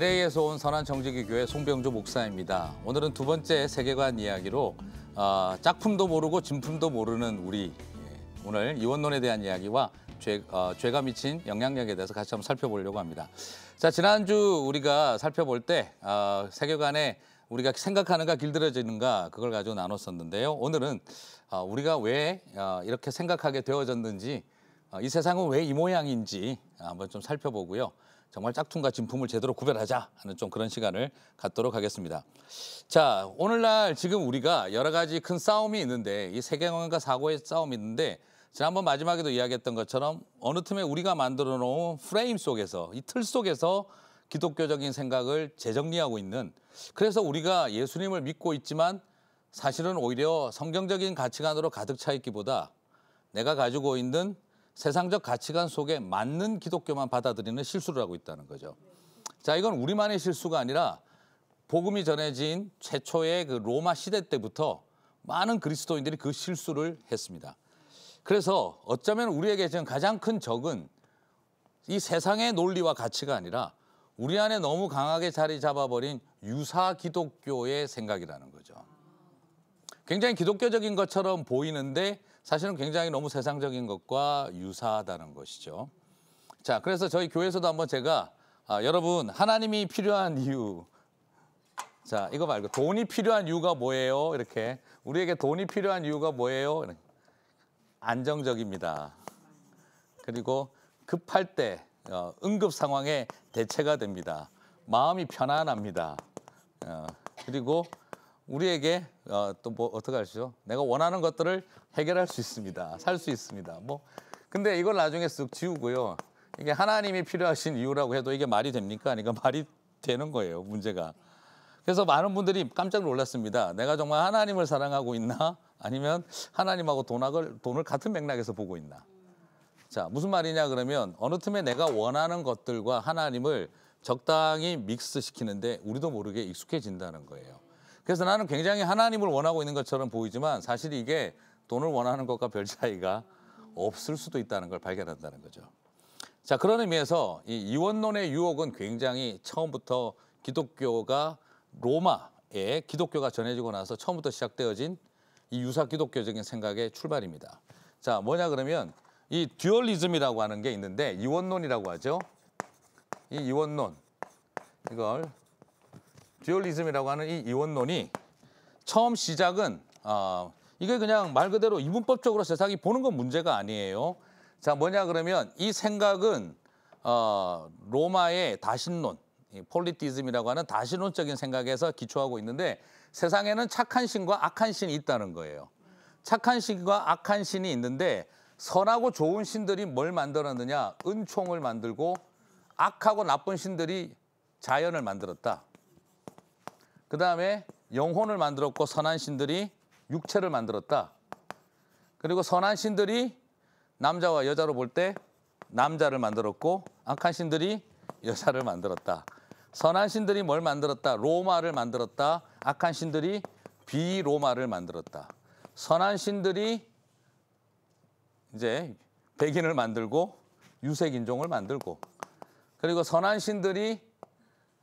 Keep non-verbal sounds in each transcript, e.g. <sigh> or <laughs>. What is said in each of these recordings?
LA에서 온 선한 정직이교회 송병주 목사입니다. 오늘은 두 번째 세계관 이야기로 어, 아, 짝품도 모르고 진품도 모르는 우리 예, 오늘 이원론에 대한 이야기와 죄, 어, 죄가 미친 영향력에 대해서 같이 한번 살펴보려고 합니다. 자 지난주 우리가 살펴볼 때 어, 세계관에 우리가 생각하는가 길들여지는가 그걸 가지고 나눴었는데요. 오늘은 어, 우리가 왜 어, 이렇게 생각하게 되어졌는지 어, 이 세상은 왜 이 모양인지 한번 좀 살펴보고요. 정말 짝퉁과 진품을 제대로 구별하자 하는 좀 그런 시간을 갖도록 하겠습니다. 자, 오늘날 지금 우리가 여러 가지 큰 싸움이 있는데 이세계관과 사고의 싸움이 있는데 지난번 마지막에도 이야기했던 것처럼 어느 틈에 우리가 만들어 놓은 프레임 속에서 이 틀 속에서 기독교적인 생각을 재정리하고 있는 그래서 우리가 예수님을 믿고 있지만 사실은 오히려 성경적인 가치관으로 가득 차 있기보다 내가 가지고 있는 세상적 가치관 속에 맞는 기독교만 받아들이는 실수를 하고 있다는 거죠. 자, 이건 우리만의 실수가 아니라 복음이 전해진 최초의 그 로마 시대 때부터 많은 그리스도인들이 그 실수를 했습니다. 그래서 어쩌면 우리에게 지금 가장 큰 적은 이 세상의 논리와 가치가 아니라 우리 안에 너무 강하게 자리 잡아버린 유사 기독교의 생각이라는 거죠. 굉장히 기독교적인 것처럼 보이는데 사실은 굉장히 너무 세상적인 것과 유사하다는 것이죠. 자, 그래서 저희 교회에서도 한번 제가 아, 여러분 하나님이 필요한 이유 자, 이거 말고 돈이 필요한 이유가 뭐예요? 이렇게 우리에게 돈이 필요한 이유가 뭐예요? 안정적입니다. 그리고 급할 때 어, 응급 상황에 대체가 됩니다. 마음이 편안합니다. 어, 그리고 우리에게 어, 또 뭐 어떻게 하시죠? 내가 원하는 것들을 해결할 수 있습니다. 살 수 있습니다. 뭐 근데 이걸 나중에 쓱 지우고요. 이게 하나님이 필요하신 이유라고 해도 이게 말이 됩니까? 그러니까 말이 되는 거예요. 문제가. 그래서 많은 분들이 깜짝 놀랐습니다. 내가 정말 하나님을 사랑하고 있나? 아니면 하나님하고 돈을, 돈을 같은 맥락에서 보고 있나? 자, 무슨 말이냐 그러면 어느 틈에 내가 원하는 것들과 하나님을 적당히 믹스시키는데 우리도 모르게 익숙해진다는 거예요. 그래서 나는 굉장히 하나님을 원하고 있는 것처럼 보이지만 사실 이게 돈을 원하는 것과 별 차이가 없을 수도 있다는 걸 발견한다는 거죠. 자, 그런 의미에서 이 이원론의 유혹은 굉장히 처음부터 기독교가 로마에 기독교가 전해지고 나서 처음부터 시작되어진 이 유사 기독교적인 생각의 출발입니다. 자, 뭐냐 그러면 이 듀얼리즘이라고 하는 게 있는데 이원론이라고 하죠. 이 이원론 이걸 듀얼리즘이라고 하는 이 이원론이 처음 시작은 어, 이게 그냥 말 그대로 이분법적으로 세상이 보는 건 문제가 아니에요. 자 뭐냐 그러면 이 생각은 어, 로마의 다신론, 폴리티즘이라고 하는 다신론적인 생각에서 기초하고 있는데 세상에는 착한 신과 악한 신이 있다는 거예요. 착한 신과 악한 신이 있는데 선하고 좋은 신들이 뭘 만들었느냐? 은총을 만들고 악하고 나쁜 신들이 자연을 만들었다. 그 다음에 영혼을 만들었고 선한 신들이 육체를 만들었다. 그리고 선한 신들이 남자와 여자로 볼 때 남자를 만들었고 악한 신들이 여자를 만들었다. 선한 신들이 뭘 만들었다? 로마를 만들었다. 악한 신들이 비로마를 만들었다. 선한 신들이 이제 백인을 만들고 유색 인종을 만들고 그리고 선한 신들이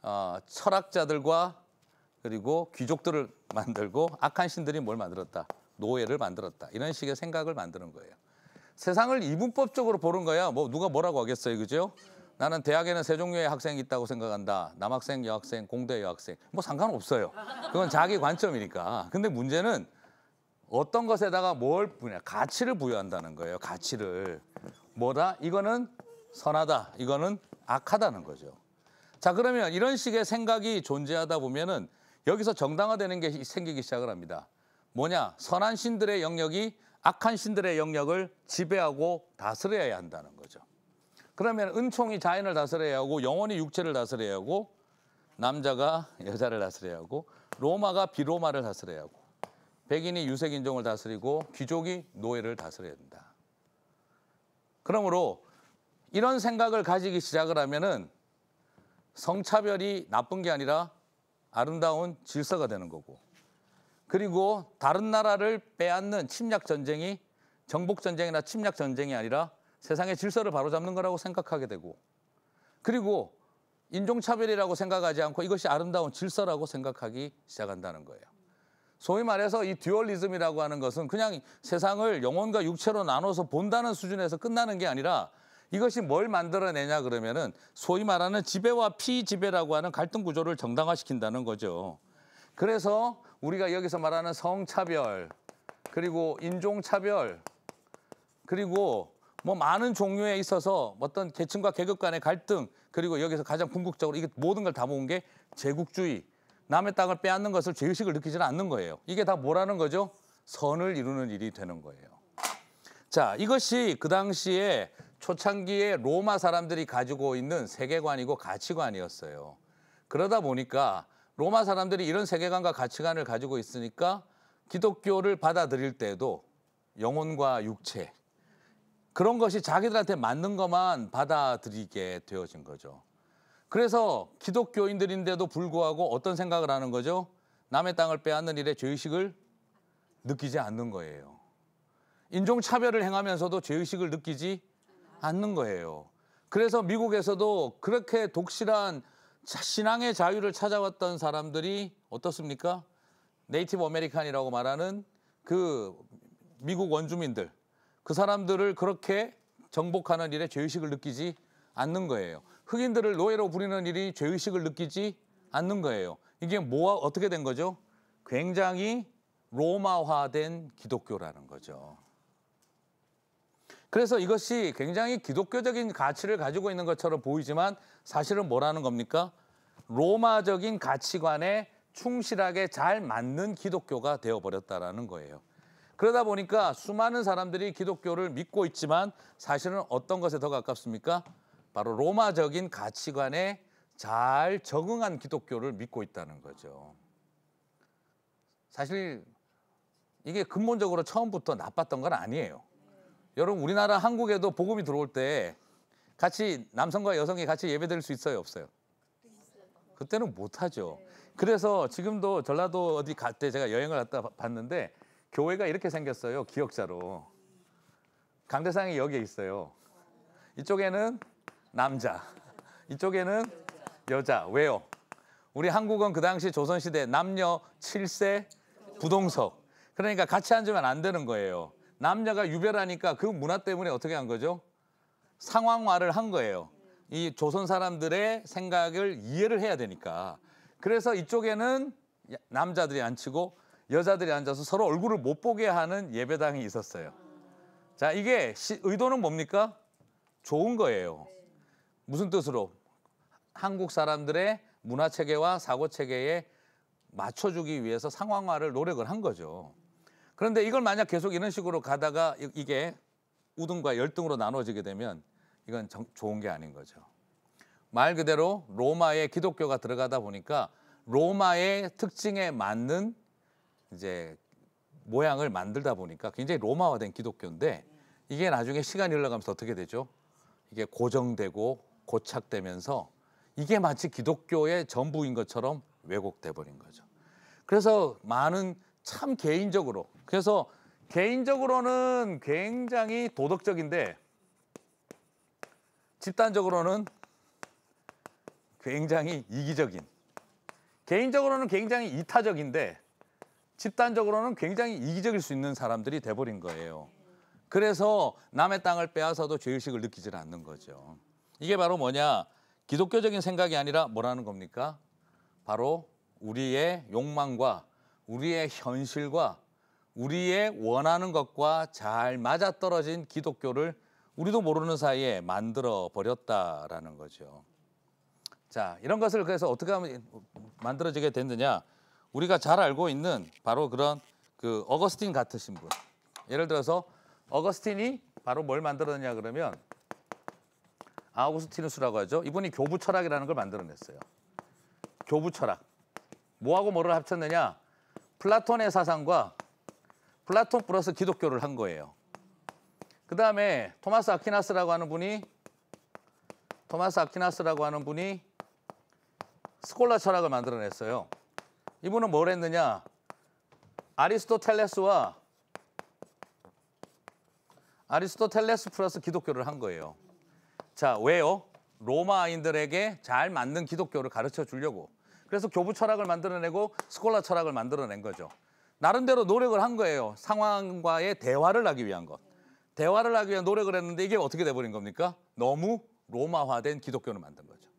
어, 철학자들과 그리고 귀족들을 만들고 악한 신들이 뭘 만들었다. 노예를 만들었다. 이런 식의 생각을 만드는 거예요. 세상을 이분법적으로 보는 거야. 뭐 누가 뭐라고 하겠어요. 그죠? 나는 대학에는 세 종류의 학생이 있다고 생각한다. 남학생, 여학생, 공대 여학생. 뭐 상관없어요. 그건 자기 관점이니까. 근데 문제는 어떤 것에다가 뭘 부냐 가치를 부여한다는 거예요. 가치를. 뭐다? 이거는 선하다. 이거는 악하다는 거죠. 자, 그러면 이런 식의 생각이 존재하다 보면은 여기서 정당화되는 게 생기기 시작을 합니다. 뭐냐? 선한 신들의 영역이 악한 신들의 영역을 지배하고 다스려야 한다는 거죠. 그러면 은총이 자연을 다스려야 하고 영혼이 육체를 다스려야 하고 남자가 여자를 다스려야 하고 로마가 비로마를 다스려야 하고 백인이 유색 인종을 다스리고 귀족이 노예를 다스려야 된다. 그러므로 이런 생각을 가지기 시작을 하면은 성차별이 나쁜 게 아니라 아름다운 질서가 되는 거고 그리고 다른 나라를 빼앗는 침략 전쟁이 정복 전쟁이나 침략 전쟁이 아니라 세상의 질서를 바로잡는 거라고 생각하게 되고 그리고 인종차별이라고 생각하지 않고 이것이 아름다운 질서라고 생각하기 시작한다는 거예요. 소위 말해서 이 듀얼리즘이라고 하는 것은 그냥 세상을 영혼과 육체로 나눠서 본다는 수준에서 끝나는 게 아니라 이것이 뭘 만들어내냐 그러면은 소위 말하는 지배와 피지배라고 하는 갈등 구조를 정당화시킨다는 거죠. 그래서 우리가 여기서 말하는 성차별 그리고 인종차별 그리고 뭐 많은 종류에 있어서 어떤 계층과 계급 간의 갈등 그리고 여기서 가장 궁극적으로 이게 모든 걸 다 모은 게 제국주의 남의 땅을 빼앗는 것을 죄의식을 느끼지는 않는 거예요. 이게 다 뭐라는 거죠? 선을 이루는 일이 되는 거예요. 자, 이것이 그 당시에 초창기에 로마 사람들이 가지고 있는 세계관이고 가치관이었어요. 그러다 보니까 로마 사람들이 이런 세계관과 가치관을 가지고 있으니까 기독교를 받아들일 때도 영혼과 육체 그런 것이 자기들한테 맞는 것만 받아들이게 되어진 거죠. 그래서 기독교인들인데도 불구하고 어떤 생각을 하는 거죠? 남의 땅을 빼앗는 일에 죄의식을 느끼지 않는 거예요. 인종차별을 행하면서도 죄의식을 느끼지 않는 거예요. 그래서 미국에서도 그렇게 독실한 신앙의 자유를 찾아왔던 사람들이 어떻습니까? 네이티브 아메리칸이라고 말하는 그 미국 원주민들 그 사람들을 그렇게 정복하는 일에 죄의식을 느끼지 않는 거예요. 흑인들을 노예로 부리는 일이 죄의식을 느끼지 않는 거예요. 이게 뭐가 어떻게 된 거죠? 굉장히 로마화된 기독교라는 거죠. 그래서 이것이 굉장히 기독교적인 가치를 가지고 있는 것처럼 보이지만 사실은 뭐라는 겁니까? 로마적인 가치관에 충실하게 잘 맞는 기독교가 되어버렸다라는 거예요. 그러다 보니까 수많은 사람들이 기독교를 믿고 있지만 사실은 어떤 것에 더 가깝습니까? 바로 로마적인 가치관에 잘 적응한 기독교를 믿고 있다는 거죠. 사실 이게 근본적으로 처음부터 나빴던 건 아니에요. 여러분 우리나라 한국에도 복음이 들어올 때 같이 남성과 여성이 같이 예배드릴 수 있어요 없어요? 그때는 못하죠. 그래서 지금도 전라도 어디 갈때 제가 여행을 갔다 봤는데 교회가 이렇게 생겼어요 기억자로 강대상이 여기에 있어요. 이쪽에는 남자, 이쪽에는 여자. 왜요? 우리 한국은 그 당시 조선시대 남녀 칠세 부동석. 그러니까 같이 앉으면 안 되는 거예요. 남녀가 유별하니까 그 문화 때문에 어떻게 한 거죠? 상황화를 한 거예요. 이 조선 사람들의 생각을 이해를 해야 되니까. 그래서 이쪽에는 남자들이 앉히고 여자들이 앉아서 서로 얼굴을 못 보게 하는 예배당이 있었어요. 자, 이게 시, 의도는 뭡니까? 좋은 거예요. 무슨 뜻으로? 한국 사람들의 문화 체계와 사고 체계에 맞춰주기 위해서 상황화를 노력을 한 거죠. 그런데 이걸 만약 계속 이런 식으로 가다가 이게 우등과 열등으로 나눠지게 되면 이건 정, 좋은 게 아닌 거죠. 말 그대로 로마의 기독교가 들어가다 보니까 로마의 특징에 맞는 이제 모양을 만들다 보니까 굉장히 로마화된 기독교인데 이게 나중에 시간이 흘러가면서 어떻게 되죠? 이게 고정되고 고착되면서 이게 마치 기독교의 전부인 것처럼 왜곡돼 버린 거죠. 그래서 많은 참 개인적으로. 그래서 개인적으로는 굉장히 도덕적인데 집단적으로는 굉장히 이기적인 개인적으로는 굉장히 이타적인데 집단적으로는 굉장히 이기적일 수 있는 사람들이 돼버린 거예요. 그래서 남의 땅을 빼앗아도 죄의식을 느끼질 않는 거죠. 이게 바로 뭐냐 기독교적인 생각이 아니라 뭐라는 겁니까? 바로 우리의 욕망과 우리의 현실과 우리의 원하는 것과 잘 맞아떨어진 기독교를 우리도 모르는 사이에 만들어 버렸다라는 거죠. 자, 이런 것을 그래서 어떻게 하면 만들어지게 됐느냐? 우리가 잘 알고 있는 바로 그런 그 어거스틴 같으신 분. 예를 들어서 어거스틴이 바로 뭘 만들었냐 그러면 아우구스티누스라고 하죠. 이분이 교부 철학이라는 걸 만들어냈어요. 교부 철학. 뭐하고 뭐를 합쳤느냐? 플라톤의 사상과 플라톤 플러스 기독교를 한 거예요. 그 다음에 토마스 아퀴나스라고 하는 분이 토마스 아퀴나스라고 하는 분이 스콜라 철학을 만들어냈어요. 이분은 뭘 했느냐? 아리스토텔레스와 아리스토텔레스 플러스 기독교를 한 거예요. 자, 왜요? 로마인들에게 잘 맞는 기독교를 가르쳐 주려고. 그래서 교부 철학을 만들어내고 스콜라 철학을 만들어낸 거죠. 나름대로 노력을 한 거예요. 상황과의 대화를 하기 위한 것. 대화를 하기 위한 노력을 했는데 이게 어떻게 돼버린 겁니까? 너무 로마화된 기독교를 만든 거죠.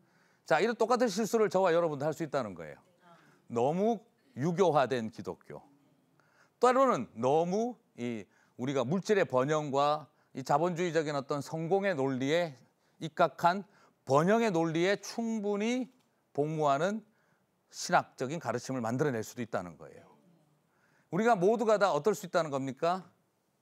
자, 이런 똑같은 실수를 저와 여러분도 할 수 있다는 거예요. 너무 유교화된 기독교. 또 하나는 너무 이 우리가 물질의 번영과 이 자본주의적인 어떤 성공의 논리에 입각한 번영의 논리에 충분히 복무하는 신학적인 가르침을 만들어낼 수도 있다는 거예요. 우리가 모두가 다 어떨 수 있다는 겁니까?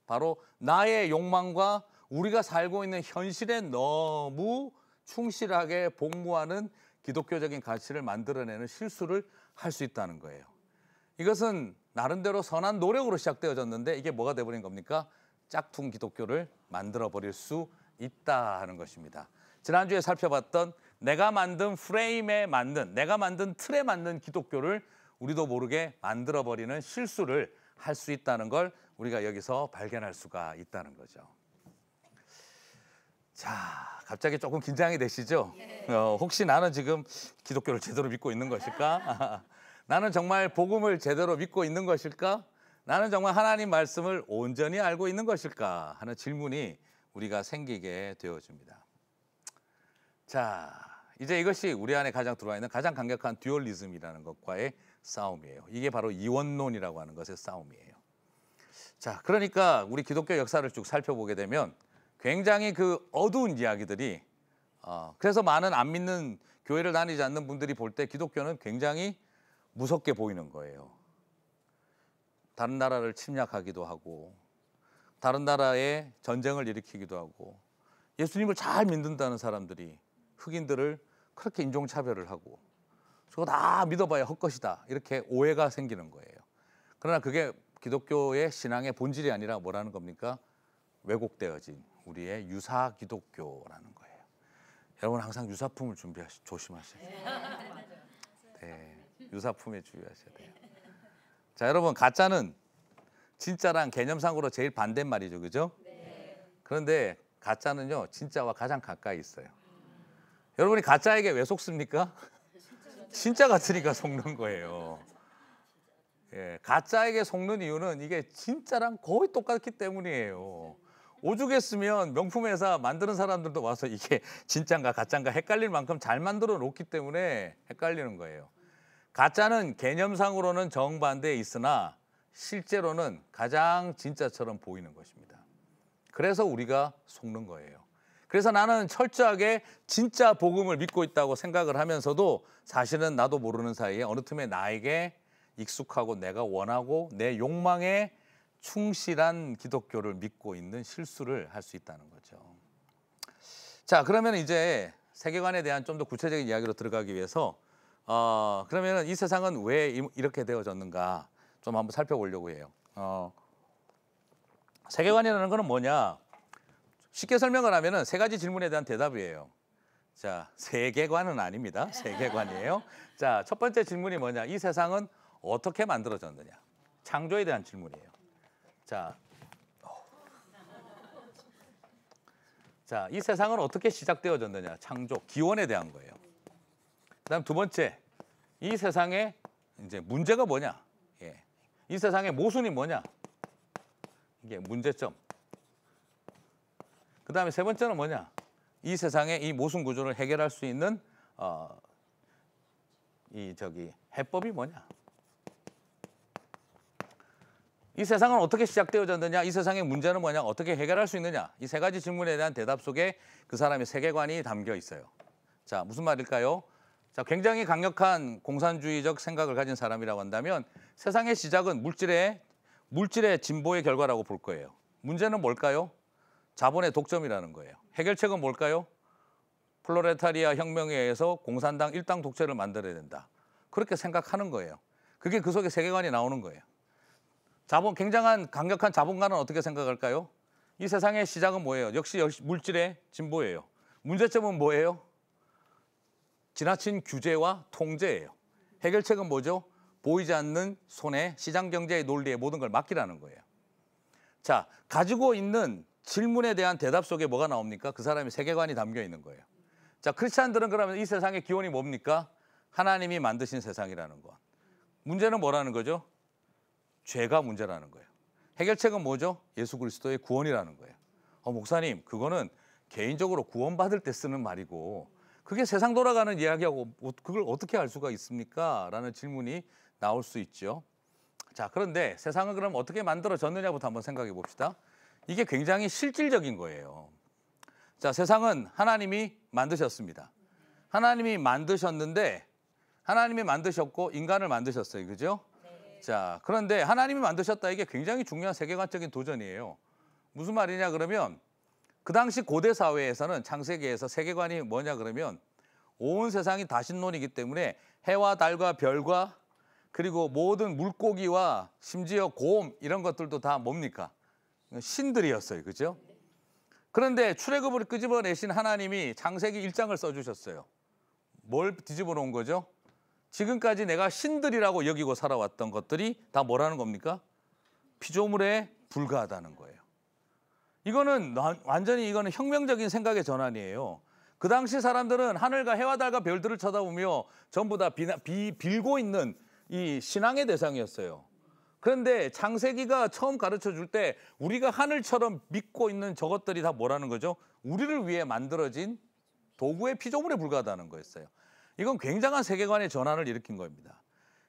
바로 나의 욕망과 우리가 살고 있는 현실에 너무 충실하게 복무하는 기독교적인 가치를 만들어내는 실수를 할 수 있다는 거예요. 이것은 나름대로 선한 노력으로 시작되어졌는데 이게 뭐가 돼버린 겁니까? 짝퉁 기독교를 만들어 버릴 수 있다 하는 것입니다. 지난주에 살펴봤던 내가 만든 프레임에 맞는, 내가 만든 틀에 맞는 기독교를 우리도 모르게 만들어버리는 실수를 할 수 있다는 걸 우리가 여기서 발견할 수가 있다는 거죠. 자, 갑자기 조금 긴장이 되시죠? 네. 어, 혹시 나는 지금 기독교를 제대로 믿고 있는 것일까? <laughs> 나는 정말 복음을 제대로 믿고 있는 것일까? 나는 정말 하나님 말씀을 온전히 알고 있는 것일까? 하는 질문이 우리가 생기게 되어집니다. 자, 이제 이것이 우리 안에 가장 들어와 있는 가장 강력한 듀얼리즘이라는 것과의 싸움이에요. 이게 바로 이원론이라고 하는 것의 싸움이에요. 자, 그러니까 우리 기독교 역사를 쭉 살펴보게 되면 굉장히 그 어두운 이야기들이 어, 그래서 많은 안 믿는 교회를 다니지 않는 분들이 볼 때 기독교는 굉장히 무섭게 보이는 거예요. 다른 나라를 침략하기도 하고 다른 나라에 전쟁을 일으키기도 하고 예수님을 잘 믿는다는 사람들이 흑인들을 그렇게 인종차별을 하고 저거 다 믿어봐야 헛것이다 이렇게 오해가 생기는 거예요. 그러나 그게 기독교의 신앙의 본질이 아니라 뭐라는 겁니까? 왜곡되어진 우리의 유사 기독교라는 거예요. 여러분 항상 유사품을 준비하시 조심하셔야돼요 네. 네, 유사품에 주의하셔야 돼요. 자, 여러분 가짜는 진짜랑 개념상으로 제일 반대말이죠, 그죠? 네. 그런데 가짜는요 진짜와 가장 가까이 있어요. 여러분이 가짜에게 왜 속습니까? <laughs> 진짜 같으니까 속는 거예요. 예, 가짜에게 속는 이유는 이게 진짜랑 거의 똑같기 때문이에요. 오죽했으면 명품 회사 만드는 사람들도 와서 이게 진짠가 가짠가 헷갈릴 만큼 잘 만들어 놓기 때문에 헷갈리는 거예요. 가짜는 개념상으로는 정반대에 있으나 실제로는 가장 진짜처럼 보이는 것입니다. 그래서 우리가 속는 거예요. 그래서 나는 철저하게 진짜 복음을 믿고 있다고 생각을 하면서도 사실은 나도 모르는 사이에 어느 틈에 나에게 익숙하고 내가 원하고 내 욕망에 충실한 기독교를 믿고 있는 실수를 할 수 있다는 거죠. 자, 그러면 이제 세계관에 대한 좀 더 구체적인 이야기로 들어가기 위해서 어, 그러면 이 세상은 왜 이렇게 되어졌는가 좀 한번 살펴보려고 해요. 어, 세계관이라는 것은 뭐냐? 쉽게 설명을 하면은 세 가지 질문에 대한 대답이에요. 자, 세계관은 아닙니다. 세계관이에요. 자, 첫 번째 질문이 뭐냐? 이 세상은 어떻게 만들어졌느냐? 창조에 대한 질문이에요. 자, 자, 이 세상은 어떻게 시작되어졌느냐? 창조, 기원에 대한 거예요. 그다음 두 번째, 이 세상에 이제 문제가 뭐냐? 예, 이 세상의 모순이 뭐냐? 이게 문제점. 그다음에 세 번째는 뭐냐? 이 세상의 이 모순 구조를 해결할 수 있는 어, 이 저기 해법이 뭐냐? 이 세상은 어떻게 시작되어졌느냐? 이 세상의 문제는 뭐냐? 어떻게 해결할 수 있느냐? 이 세 가지 질문에 대한 대답 속에 그 사람의 세계관이 담겨 있어요. 자, 무슨 말일까요? 자, 굉장히 강력한 공산주의적 생각을 가진 사람이라고 한다면 세상의 시작은 물질의 물질의 진보의 결과라고 볼 거예요. 문제는 뭘까요? 자본의 독점이라는 거예요. 해결책은 뭘까요? 플로레타리아 혁명에 의해서 공산당 일당 독재를 만들어야 된다. 그렇게 생각하는 거예요. 그게 그 속에 세계관이 나오는 거예요. 자본 굉장한 강력한 자본가는 어떻게 생각할까요? 이 세상의 시작은 뭐예요? 역시 물질의 진보예요. 문제점은 뭐예요? 지나친 규제와 통제예요. 해결책은 뭐죠? 보이지 않는 손에 시장 경제의 논리에 모든 걸 맡기라는 거예요. 자, 가지고 있는 질문에 대한 대답 속에 뭐가 나옵니까? 그사람이 세계관이 담겨 있는 거예요. 자, 크리스찬들은 그러면 이 세상의 기원이 뭡니까? 하나님이 만드신 세상이라는 것. 문제는 뭐라는 거죠? 죄가 문제라는 거예요. 해결책은 뭐죠? 예수 그리스도의 구원이라는 거예요. 어, 목사님, 그거는 개인적으로 구원받을 때 쓰는 말이고 그게 세상 돌아가는 이야기하고 뭐 그걸 어떻게 알 수가 있습니까? 라는 질문이 나올 수 있죠. 자, 그런데 세상은 그럼 어떻게 만들어졌느냐부터 한번 생각해 봅시다. 이게 굉장히 실질적인 거예요. 자, 세상은 하나님이 만드셨습니다. 하나님이 만드셨는데 하나님이 만드셨고 인간을 만드셨어요. 그죠? 네. 자, 그런데 하나님이 만드셨다 이게 굉장히 중요한 세계관적인 도전이에요. 무슨 말이냐 그러면 그 당시 고대 사회에서는 창세계에서 세계관이 뭐냐 그러면 온 세상이 다신론이기 때문에 해와 달과 별과 그리고 모든 물고기와 심지어 곰 이런 것들도 다 뭡니까? 신들이었어요. 그죠? 그런데 출애굽을 끄집어내신 하나님이 장세기 1장을 써주셨어요. 뭘 뒤집어 놓은 거죠? 지금까지 내가 신들이라고 여기고 살아왔던 것들이 다 뭐라는 겁니까? 피조물에 불과하다는 거예요. 이거는 완전히 이거는 혁명적인 생각의 전환이에요. 그 당시 사람들은 하늘과 해와 달과 별들을 쳐다보며 전부 다 비, 빌고 있는 이 신앙의 대상이었어요. 그런데 창세기가 처음 가르쳐 줄 때 우리가 하늘처럼 믿고 있는 저것들이 다 뭐라는 거죠? 우리를 위해 만들어진 도구의 피조물에 불과하다는 거였어요. 이건 굉장한 세계관의 전환을 일으킨 겁니다.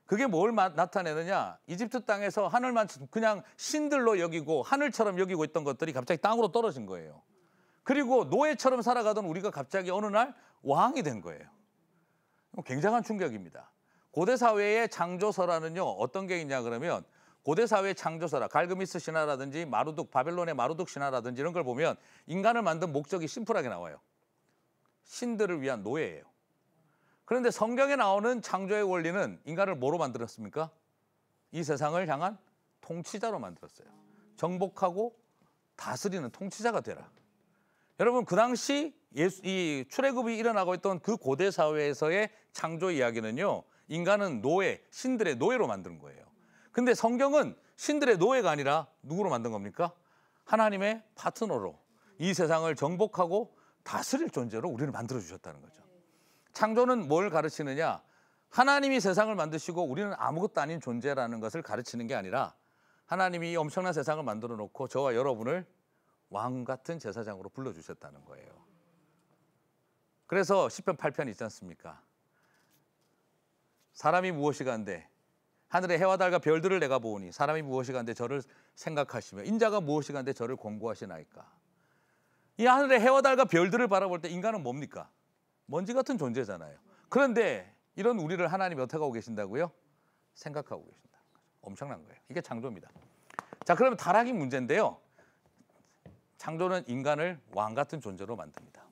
그게 뭘 나타내느냐? 이집트 땅에서 하늘만 그냥 신들로 여기고 하늘처럼 여기고 있던 것들이 갑자기 땅으로 떨어진 거예요. 그리고 노예처럼 살아가던 우리가 갑자기 어느 날 왕이 된 거예요. 굉장한 충격입니다. 고대 사회의 창조서라는요 어떤 게 있냐 그러면 고대 사회의 창조사라 갈그미스 신화라든지 마루둑 바벨론의 마루둑 신화라든지 이런 걸 보면 인간을 만든 목적이 심플하게 나와요. 신들을 위한 노예예요. 그런데 성경에 나오는 창조의 원리는 인간을 뭐로 만들었습니까? 이 세상을 향한 통치자로 만들었어요. 정복하고 다스리는 통치자가 되라. 여러분 그 당시 예수, 이 출애굽이 일어나고 있던 그 고대 사회에서의 창조 이야기는요. 인간은 노예, 신들의 노예로 만드는 거예요. 근데 성경은 신들의 노예가 아니라 누구로 만든 겁니까? 하나님의 파트너로 이 세상을 정복하고 다스릴 존재로 우리를 만들어 주셨다는 거죠. 창조는 뭘 가르치느냐? 하나님이 세상을 만드시고 우리는 아무것도 아닌 존재라는 것을 가르치는 게 아니라 하나님이 엄청난 세상을 만들어 놓고 저와 여러분을 왕 같은 제사장으로 불러 주셨다는 거예요. 그래서 1 0편 8편이 있지 않습니까? 사람이 무엇이 간데 하늘의 해와 달과 별들을 내가 보니 사람이 무엇이 간데 저를 생각하시며 인자가 무엇이 간데 저를 권고하시나이까. 이 하늘의 해와 달과 별들을 바라볼 때 인간은 뭡니까? 먼지 같은 존재잖아요. 그런데 이런 우리를 하나님 여태 가고 계신다고요? 생각하고 계신다. 엄청난 거예요. 이게 창조입니다. 자, 그러면 타락이 문제인데요. 창조는 인간을 왕 같은 존재로 만듭니다.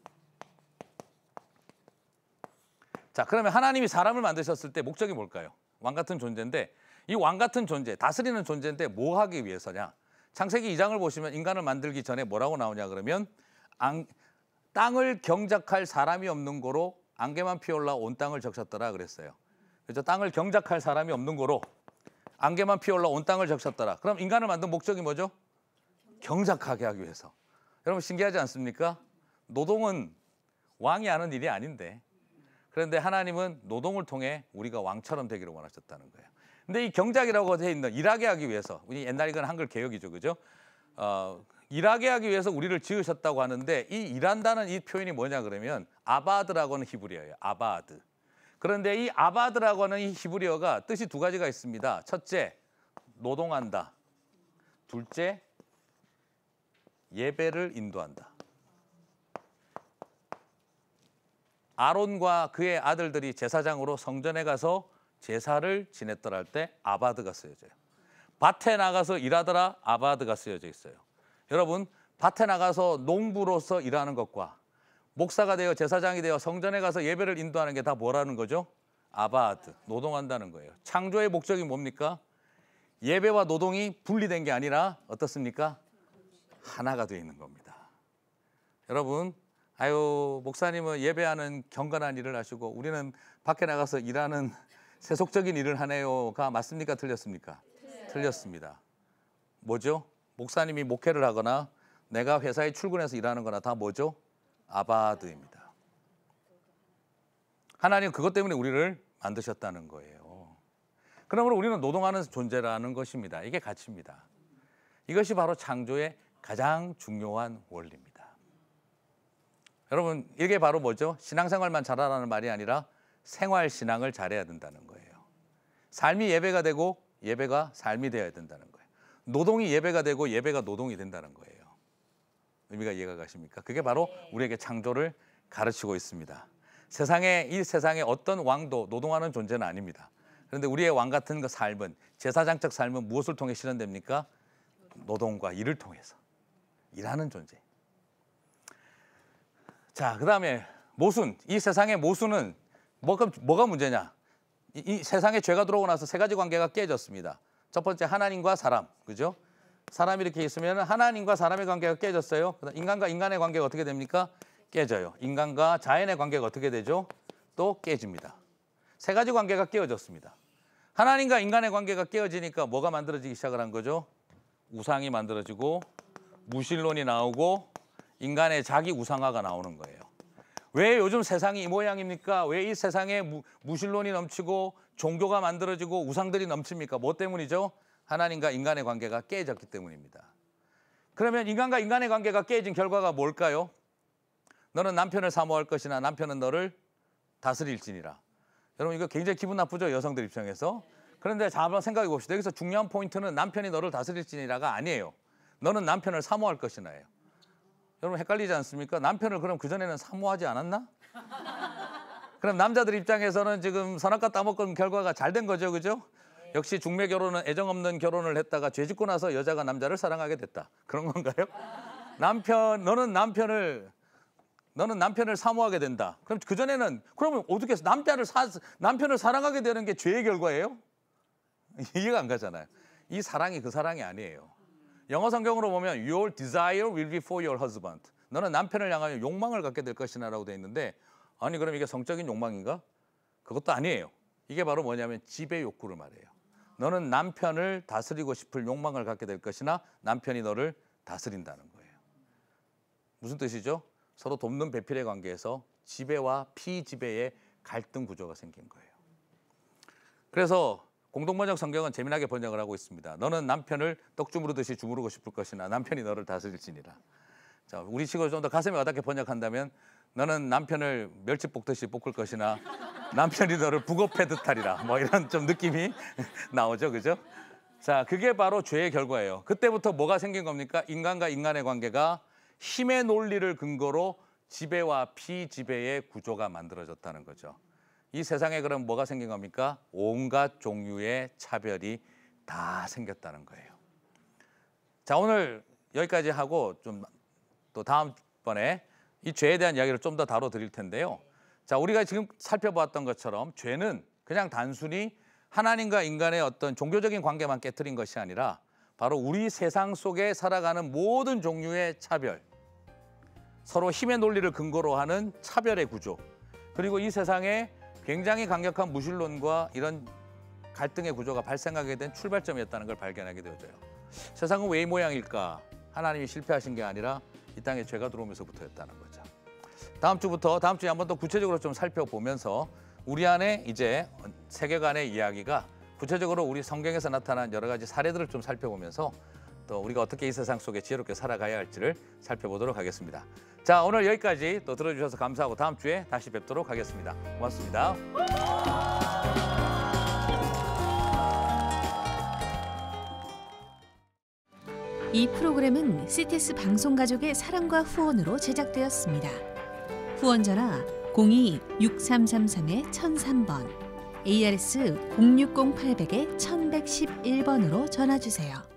자, 그러면 하나님이 사람을 만드셨을 때 목적이 뭘까요? 왕 같은 존재인데 이 왕 같은 존재, 다스리는 존재인데 뭐 하기 위해서냐? 창세기 2장을 보시면 인간을 만들기 전에 뭐라고 나오냐 그러면 안, 땅을 경작할 사람이 없는 거로 안개만 피어올라 온 땅을 적셨더라 그랬어요. 그래서 땅을 경작할 사람이 없는 거로 안개만 피어올라 온 땅을 적셨더라. 그럼 인간을 만든 목적이 뭐죠? 경작하게 하기 위해서. 여러분 신기하지 않습니까? 노동은 왕이 하는 일이 아닌데 그런데 하나님은 노동을 통해 우리가 왕처럼 되기를 원하셨다는 거예요. 근데 이 경작이라고 돼 있는 일하게 하기 위해서 우리 옛날 이건 한글 개혁이죠, 그죠? 어, 일하게 하기 위해서 우리를 지으셨다고 하는데 이 일한다는 이 표현이 뭐냐 그러면 아바드라고 는 히브리어예요. 아바드. 그런데 이 아바드라고 하는 이 히브리어가 뜻이 두 가지가 있습니다. 첫째, 노동한다. 둘째, 예배를 인도한다. 아론과 그의 아들들이 제사장으로 성전에 가서 제사를 지냈더랄때 아바드가 쓰여져요. 밭에 나가서 일하더라 아바드가 쓰여져 있어요. 여러분 밭에 나가서 농부로서 일하는 것과 목사가 되어 제사장이 되어 성전에 가서 예배를 인도하는 게 다 뭐라는 거죠? 아바드, 노동한다는 거예요. 창조의 목적이 뭡니까? 예배와 노동이 분리된 게 아니라 어떻습니까? 하나가 되어 있는 겁니다. 여러분 아유 목사님은 예배하는 경건한 일을 하시고 우리는 밖에 나가서 일하는 <laughs> 세속적인 일을 하네요가 맞습니까 틀렸습니까? 네. 틀렸습니다. 뭐죠? 목사님이 목회를 하거나 내가 회사에 출근해서 일하는 거나 다 뭐죠? 아바드입니다. 하나님 그것 때문에 우리를 만드셨다는 거예요. 그러므로 우리는 노동하는 존재라는 것입니다. 이게 가치입니다. 이것이 바로 창조의 가장 중요한 원리입니다. 여러분 이게 바로 뭐죠? 신앙생활만 잘하라는 말이 아니라 생활 신앙을 잘해야 된다는 거예요. 삶이 예배가 되고 예배가 삶이 되어야 된다는 거예요. 노동이 예배가 되고 예배가 노동이 된다는 거예요. 의미가 이해가 가십니까? 그게 바로 네. 우리에게 창조를 가르치고 있습니다. 세상에 이 세상에 어떤 왕도 노동하는 존재는 아닙니다. 그런데 우리의 왕 같은 그 삶은 제사장적 삶은 무엇을 통해 실현됩니까? 노동과 일을 통해서 일하는 존재. 자, 그다음에 모순. 이 세상의 모순은 뭐가, 뭐가 문제냐? 이, 이 세상에 죄가 들어오고 나서 세 가지 관계가 깨졌습니다. 첫 번째 하나님과 사람, 그죠? 사람이 이렇게 있으면 하나님과 사람의 관계가 깨졌어요. 인간과 인간의 관계가 어떻게 됩니까? 깨져요. 인간과 자연의 관계가 어떻게 되죠? 또 깨집니다. 세 가지 관계가 깨어졌습니다. 하나님과 인간의 관계가 깨어지니까 뭐가 만들어지기 시작을 한 거죠? 우상이 만들어지고 무신론이 나오고 인간의 자기 우상화가 나오는 거예요. 왜 요즘 세상이 이 모양입니까? 왜 이 세상에 무, 무신론이 넘치고 종교가 만들어지고 우상들이 넘칩니까? 뭐 때문이죠? 하나님과 인간의 관계가 깨졌기 때문입니다. 그러면 인간과 인간의 관계가 깨진 결과가 뭘까요? 너는 남편을 사모할 것이나 남편은 너를 다스릴지니라. 여러분 이거 굉장히 기분 나쁘죠 여성들 입장에서. 그런데 자, 한번 생각해 봅시다. 여기서 중요한 포인트는 남편이 너를 다스릴지니라가 아니에요. 너는 남편을 사모할 것이나예요. 여러분 헷갈리지 않습니까? 남편을 그럼 그전에는 사모하지 않았나? 그럼 남자들 입장에서는 지금 선악과 따먹은 결과가 잘 된 거죠, 그죠? 역시 중매 결혼은 애정 없는 결혼을 했다가 죄 짓고 나서 여자가 남자를 사랑하게 됐다. 그런 건가요? 남편, 너는 남편을 너는 남편을 사모하게 된다. 그럼 그 전에는 그러면 어떻게 해서 남자를 사, 남편을 사랑하게 되는 게 죄의 결과예요? 이해가 안 가잖아요. 이 사랑이 그 사랑이 아니에요. 영어 성경으로 보면 your desire will be for your husband. 너는 남편을 향하여 욕망을 갖게 될 것이나라고 돼 있는데 아니 그럼 이게 성적인 욕망인가? 그것도 아니에요. 이게 바로 뭐냐면 지배 욕구를 말해요. 너는 남편을 다스리고 싶을 욕망을 갖게 될 것이나 남편이 너를 다스린다는 거예요. 무슨 뜻이죠? 서로 돕는 배필의 관계에서 지배와 피지배의 갈등 구조가 생긴 거예요. 그래서 공동번역 성경은 재미나게 번역을 하고 있습니다. 너는 남편을 떡주무르듯이 주무르고 싶을 것이나 남편이 너를 다스릴지니라. 자, 우리식으로 좀더 가슴에 와닿게 번역한다면 너는 남편을 멸치 볶듯이 볶을 것이나 남편이 너를 북어패듯 하리라. 뭐 이런 좀 느낌이 <laughs> 나오죠. 그죠? 자, 그게 바로 죄의 결과예요. 그때부터 뭐가 생긴 겁니까? 인간과 인간의 관계가 힘의 논리를 근거로 지배와 피지배의 구조가 만들어졌다는 거죠. 이 세상에 그럼 뭐가 생긴 겁니까? 온갖 종류의 차별이 다 생겼다는 거예요. 자, 오늘 여기까지 하고 좀 또 다음번에 이 죄에 대한 이야기를 좀 더 다뤄 드릴 텐데요. 자, 우리가 지금 살펴보았던 것처럼 죄는 그냥 단순히 하나님과 인간의 어떤 종교적인 관계만 깨뜨린 것이 아니라 바로 우리 세상 속에 살아가는 모든 종류의 차별, 서로 힘의 논리를 근거로 하는 차별의 구조, 그리고 이 세상에 굉장히 강력한 무신론과 이런 갈등의 구조가 발생하게 된 출발점이었다는 걸 발견하게 되어져요. 세상은 왜 이 모양일까? 하나님이 실패하신 게 아니라 이 땅에 죄가 들어오면서부터였다는 거죠. 다음 주부터 다음 주에 한 번 더 구체적으로 좀 살펴보면서 우리 안에 이제 세계관의 이야기가 구체적으로 우리 성경에서 나타난 여러 가지 사례들을 좀 살펴보면서 또 우리가 어떻게 이 세상 속에 지혜롭게 살아가야 할지를 살펴보도록 하겠습니다. 자, 오늘 여기까지 또 들어주셔서 감사하고 다음 주에 다시 뵙도록 하겠습니다. 고맙습니다. 이 프로그램은 CTS 방송 가족의 사랑과 후원으로 제작되었습니다. 후원전화 02-6333-1003번, ARS 060800-1111번으로 전화주세요.